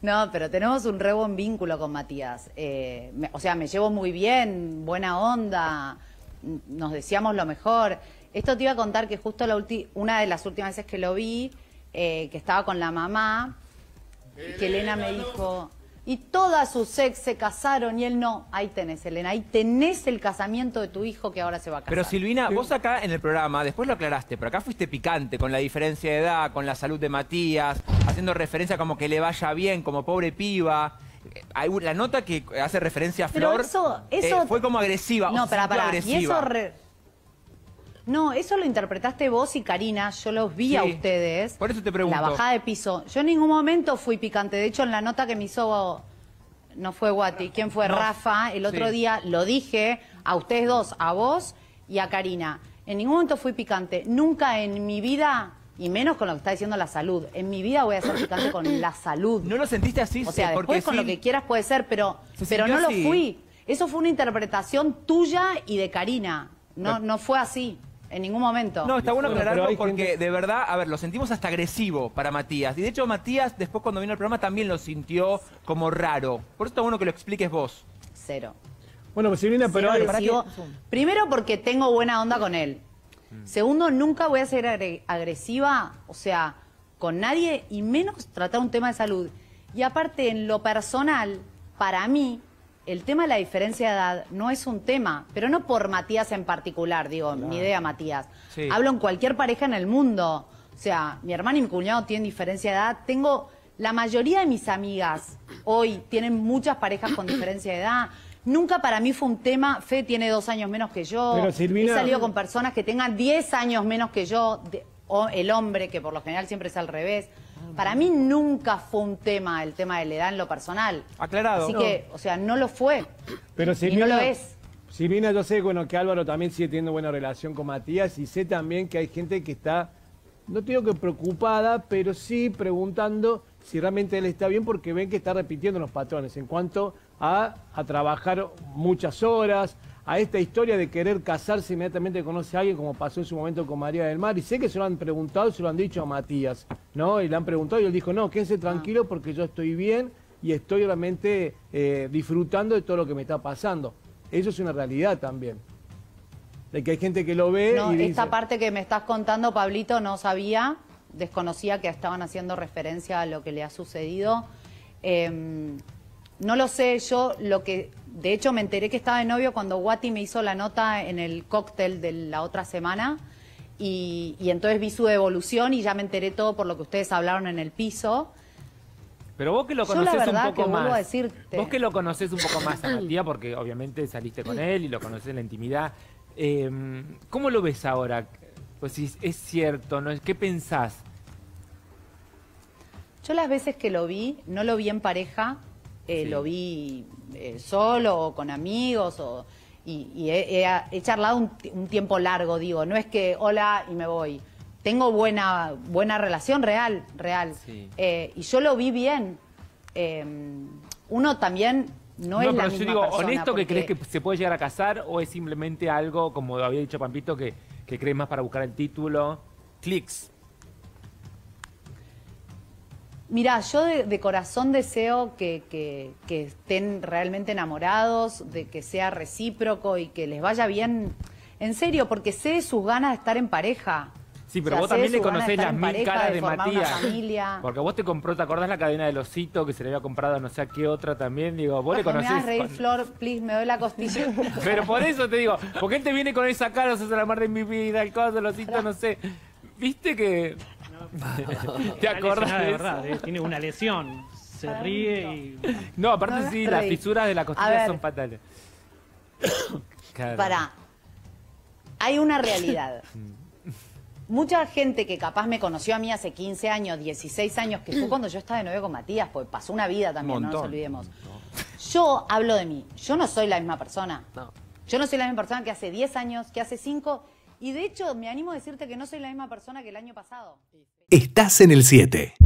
No, pero tenemos un re buen vínculo con Matías. Eh, o sea, me llevo muy bien, buena onda, nos decíamos lo mejor. Esto te iba a contar que justo la una de las últimas veces que lo vi, eh, que estaba con la mamá, que Elena me dijo, y todas sus ex se casaron y él no. Ahí tenés, Elena, ahí tenés el casamiento de tu hijo que ahora se va a casar. Pero Silvina, vos acá en el programa, después lo aclaraste, pero acá fuiste picante con la diferencia de edad, con la salud de Matías, haciendo referencia como que le vaya bien, como pobre piba. Eh, la nota que hace referencia a Flor eh, eso, fue como agresiva. No, pero para. eso No, eso lo interpretaste vos y Karina, yo los vi a ustedes. Por eso te pregunto. La bajada de piso. Yo en ningún momento fui picante. De hecho, en la nota que me hizo, no fue Guati, ¿quién fue? Rafa, el otro día lo dije a ustedes dos, a vos y a Karina. En ningún momento fui picante. Nunca en mi vida y menos con lo que está diciendo la salud. En mi vida voy a ser picante con la salud. ¿No lo sentiste así? O sea, después con lo que quieras puede ser, pero, pero no lo fui. Eso fue una interpretación tuya y de Karina. No, no fue así. En ningún momento. No, está bueno aclararlo porque de verdad, a ver, lo sentimos hasta agresivo para Matías. Y de hecho Matías, después cuando vino al programa, también lo sintió como raro. Por eso está bueno que lo expliques vos. Cero. Bueno, pues viene, pero... Primero porque tengo buena onda con él. Mm. Segundo, nunca voy a ser agresiva, o sea, con nadie y menos tratar un tema de salud. Y aparte, en lo personal, para mí, el tema de la diferencia de edad no es un tema, pero no por Matías en particular, digo, ni mi idea Matías. Hablo en cualquier pareja en el mundo. O sea, mi hermano y mi cuñado tienen diferencia de edad. Tengo la mayoría de mis amigas hoy tienen muchas parejas con diferencia de edad. Nunca para mí fue un tema, Fe tiene dos años menos que yo. Pero He salido con personas que tengan diez años menos que yo, o el hombre, que por lo general siempre es al revés. Para mí nunca fue un tema el tema de la edad en lo personal. Aclarado. Así que, o sea, no lo fue. Pero Silvina, no lo es. Silvina, yo sé bueno, que Álvaro también sigue teniendo buena relación con Matías y sé también que hay gente que está, no tengo que preocupada, pero sí preguntando si realmente él está bien porque ven que está repitiendo los patrones en cuanto a, trabajar muchas horas, a esta historia de querer casarse inmediatamente conoce a alguien, como pasó en su momento con María del Mar. Y sé que se lo han preguntado, se lo han dicho a Matías, ¿no? Y le han preguntado y él dijo, no, quédense ah. tranquilo porque yo estoy bien y estoy realmente eh, disfrutando de todo lo que me está pasando. Eso es una realidad también. De que hay gente que lo ve no, esta parte que me estás contando, Pablito, no sabía desconocía que estaban haciendo referencia a lo que le ha sucedido. Em, no lo sé, yo lo que... De hecho, me enteré que estaba de novio cuando Guati me hizo la nota en el cóctel de la otra semana y, entonces vi su evolución y ya me enteré todo por lo que ustedes hablaron en el piso. Pero vos que lo conocés un poco más. Vos que lo conocés un poco más a porque obviamente saliste con él y lo conocés en la intimidad. Em, ¿Cómo lo ves ahora? Pues sí, es cierto, ¿no? ¿Qué pensás? Yo las veces que lo vi, no lo vi en pareja, eh, lo vi eh, solo o con amigos y, he, charlado un, tiempo largo, digo, no es que hola y me voy. Tengo buena, buena relación real, real. Eh, y yo lo vi bien. Em, uno también no, es la yo digo, ¿honesto que crees que se puede llegar a casar o es simplemente algo, como había dicho Pampito, que ¿Qué crees más para buscar el título? Clics. Mira, yo de, corazón deseo que, que, estén realmente enamorados, de que sea recíproco y que les vaya bien. En serio, porque sé sus ganas de estar en pareja. Sí, pero vos también le conocés las mil caras de, Matías. Porque vos te compró, ¿te acordás la cadena de osito que se le había comprado no sé a qué otra también? Digo, vos le conocés. reír, Flor, please, me doy la costilla. pero por eso te digo, porque él te viene con esa cara, sos la mar de mi vida, el coso, el osito, no sé. Viste que. ¿Te acordás? De eh, tiene una lesión. Se ríe y. No, aparte sí, las fisuras de la costilla son fatales. Para. Hay una realidad. Mm mucha gente que capaz me conoció a mí hace 15 años, 16 años, que fue mm. cuando yo estaba de novio con Matías, pues pasó una vida también, no nos olvidemos. Yo hablo de mí, yo no soy la misma persona. Yo no soy la misma persona que hace 10 años, que hace 5, y de hecho me animo a decirte que no soy la misma persona que el año pasado. Estás en el 7.